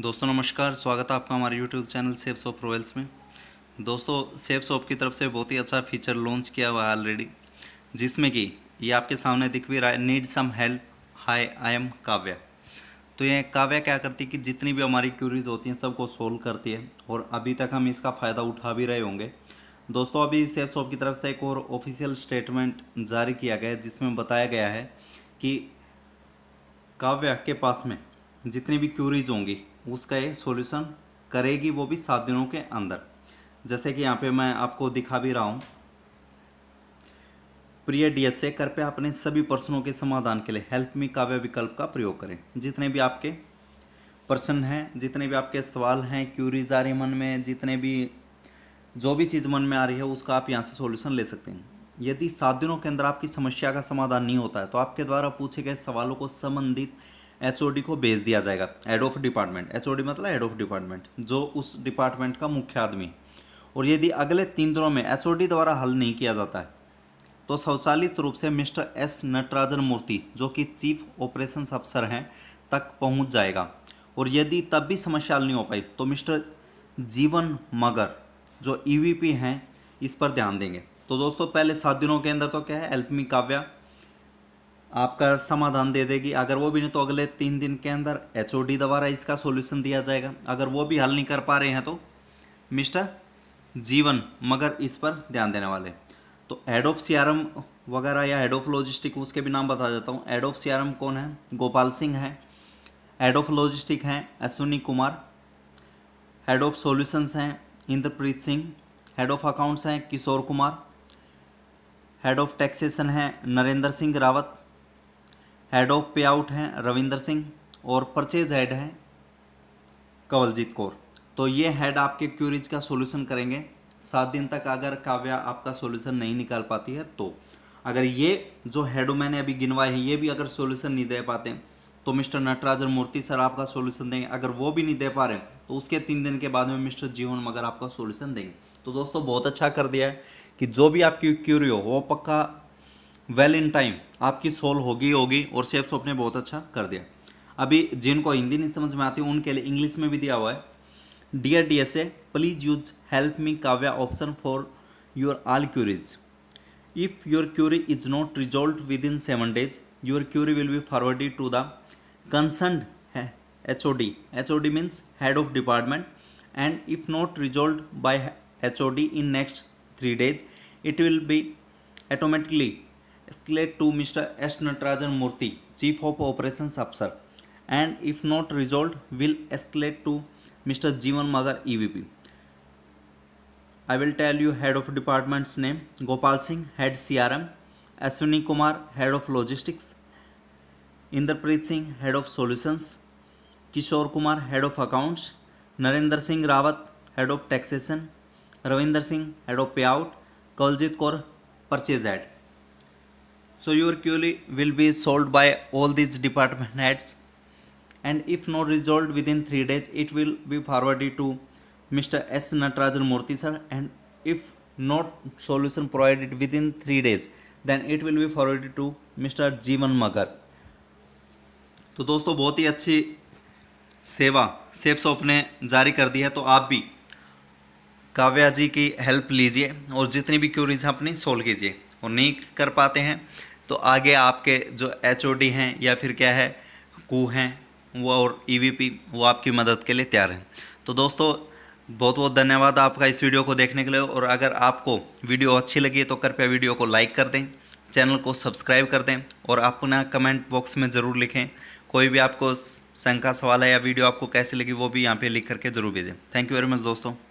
दोस्तों नमस्कार स्वागत है आपका हमारे YouTube channel Safe Shop Royals में दोस्तों सेब शॉप की तरफ से बहुत ही अच्छा फीचर लॉन्च किया हुआ है ऑलरेडी जिसमें कि ये आपके सामने दिख भी रहा है need some help hi I am Kavya तो ये काव्या क्या करती है कि जितनी भी हमारी क्यूरीज होती हैं सबको सोल्व करती है और अभी तक हम इसका फ़ायदा उठा भी रहे होंगे दोस्तों अभी सेब शॉप की तरफ से एक और ऑफिशियल स्टेटमेंट जारी किया गया है जिसमें बताया गया है कि काव्या के पास में जितनी भी क्यूरीज होंगी उसका एक सोल्यूशन करेगी वो भी सात दिनों के अंदर जैसे कि यहाँ पे मैं आपको दिखा भी रहा हूँ प्रिय डीएसए कृपया अपने सभी प्रश्नों के समाधान के लिए हेल्प मी काव्य विकल्प का प्रयोग करें जितने भी आपके प्रश्न हैं जितने भी आपके सवाल हैं क्यूरीज आ रही मन में जितने भी जो भी चीज़ मन में आ रही है उसका आप यहाँ से सोल्यूशन ले सकते हैं यदि सात दिनों के अंदर आपकी समस्या का समाधान नहीं होता है तो आपके द्वारा पूछे गए सवालों को संबंधित एच को भेज दिया जाएगा हेड ऑफ डिपार्टमेंट एच मतलब हेड ऑफ डिपार्टमेंट जो उस डिपार्टमेंट का मुख्य आदमी और यदि अगले तीन दिनों में एच द्वारा हल नहीं किया जाता है तो स्वचालित रूप से मिस्टर एस नटराजन मूर्ति जो कि चीफ ऑपरेशन अफसर हैं तक पहुंच जाएगा और यदि तब भी समस्या नहीं हो पाई तो मिस्टर जीवन मगर जो ई e हैं इस पर ध्यान देंगे तो दोस्तों पहले सात दिनों के अंदर तो क्या है एल्पमी काव्या आपका समाधान दे देगी अगर वो भी नहीं तो अगले तीन दिन के अंदर एच द्वारा इसका सोल्यूशन दिया जाएगा अगर वो भी हल नहीं कर पा रहे हैं तो मिस्टर जीवन मगर इस पर ध्यान देने वाले तो हेड ऑफ सीआरएम वगैरह या हेड ऑफ लॉजिस्टिक उसके भी नाम बता देता हूँ हेड ऑफ सीआरएम कौन है गोपाल सिंह है हेड ऑफ लॉजिस्टिक हैं Ashwini Kumar head of solutions हैं Inderpreet Singh head of accounts हैं Kishore Kumar head of taxation हैं Narendra Singh Rawat head of payout हैं रविंदर सिंह और परचेज हेड हैं कवलजीत कौर तो ये हेड आपके क्यूरीज का सोल्यूशन करेंगे सात दिन तक अगर काव्या आपका सोल्यूशन नहीं निकाल पाती है तो अगर ये जो हेड मैंने अभी गिनवाए हैं ये भी अगर सोल्यूशन नहीं दे पाते तो मिस्टर नटराजन मूर्ति सर आपका सोल्यूशन देंगे अगर वो भी नहीं दे पा रहे तो उसके तीन दिन के बाद में मिस्टर जीवन मगर आपका सोल्यूशन देंगे तो दोस्तों बहुत अच्छा कर दिया है कि जो भी आपकी क्यूरी हो वो पक्का वेल इन टाइम आपकी सोल्व होगी होगी और शेप्स आपने बहुत अच्छा कर दिया अभी जिनको हिंदी नहीं समझ में आती उनके लिए इंग्लिश में भी दिया हुआ है dear D S A please use help me Kavya option for your all queries if your query is not resolved within seven days your query will be forwarded to the concern H O D H O D means head of department and if not resolved by H O D in next three days it will be automatically escalate to Mr. S. Natarajan Murthy, Chief of Operations Officer, and if not resolved, will escalate to Mr. Jivan Magar, EVP. I will tell you head of department's name Gopal Singh, head CRM, Aswini Kumar, head of logistics, Inderpreet Singh, head of solutions, Kishore Kumar, head of accounts, Narendra Singh Rawat, head of taxation, Ravinder Singh, head of payout, Kaljit Kaur, purchase head. so your query will be solved by all these department heads and if not resolved within 3 days it will be forwarded to mr s natarajan murthy sir and if not solution provided within 3 days then it will be forwarded to mr जीवन magar to dosto bahut hi achhi सेवा Safe Shop ने जारी कर दी है तो आप भी काव्या जी की हेल्प लीजिए और जितनी भी क्यूरीज हैं अपनी सोल्व कीजिए और नहीं कर पाते हैं तो आगे आपके जो एच हैं या फिर क्या है कू हैं वो और ई e वो आपकी मदद के लिए तैयार हैं तो दोस्तों बहुत बहुत धन्यवाद आपका इस वीडियो को देखने के लिए और अगर आपको वीडियो अच्छी लगी तो कृपया वीडियो को लाइक कर दें चैनल को सब्सक्राइब कर दें और अपना कमेंट बॉक्स में ज़रूर लिखें कोई भी आपको शंका सवाल है या वीडियो आपको कैसी लगी वो भी यहाँ पे लिख करके ज़रूर भेजें थैंक यू वेरी मच दोस्तों